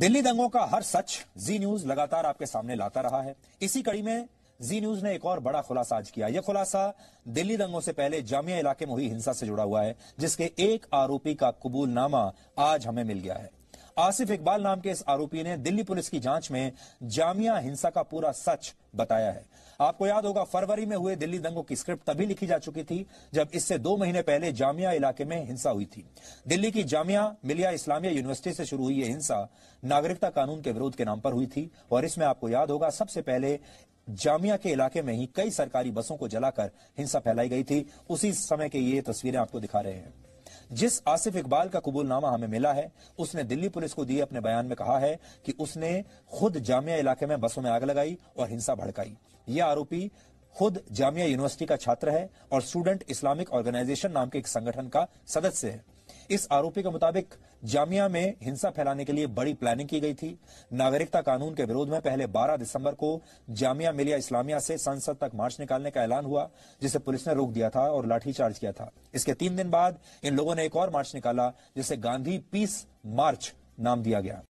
दिल्ली दंगों का हर सच जी न्यूज लगातार आपके सामने लाता रहा है इसी कड़ी में जी न्यूज ने एक और बड़ा खुलासा आज किया यह खुलासा दिल्ली दंगों से पहले जामिया इलाके में हुई हिंसा से जुड़ा हुआ है जिसके एक आरोपी का कबूलनामा आज हमें मिल गया है आसिफ इकबाल नाम के इस आरोपी ने दिल्ली पुलिस की जांच में जामिया हिंसा का पूरा सच बताया है आपको याद होगा फरवरी में हुए दिल्ली दंगों की स्क्रिप्ट तभी लिखी जा चुकी थी जब इससे दो महीने पहले जामिया इलाके में हिंसा हुई थी दिल्ली की जामिया मिलिया इस्लामिया यूनिवर्सिटी से शुरू हुई यह हिंसा नागरिकता कानून के विरोध के नाम पर हुई थी और इसमें आपको याद होगा सबसे पहले जामिया के इलाके में ही कई सरकारी बसों को जलाकर हिंसा फैलाई गई थी उसी समय के ये तस्वीरें आपको दिखा रहे हैं जिस आसिफ इकबाल का कबूलनामा हमें मिला है उसने दिल्ली पुलिस को दिए अपने बयान में कहा है कि उसने खुद जामिया इलाके में बसों में आग लगाई और हिंसा भड़काई यह आरोपी खुद जामिया यूनिवर्सिटी का छात्र है और स्टूडेंट इस्लामिक ऑर्गेनाइजेशन नाम के एक संगठन का सदस्य है इस आरोपी के मुताबिक जामिया में हिंसा फैलाने के लिए बड़ी प्लानिंग की गई थी नागरिकता कानून के विरोध में पहले 12 दिसंबर को जामिया मिलिया इस्लामिया से संसद तक मार्च निकालने का ऐलान हुआ जिसे पुलिस ने रोक दिया था और लाठीचार्ज किया था इसके तीन दिन बाद इन लोगों ने एक और मार्च निकाला जिसे गांधी पीस मार्च नाम दिया गया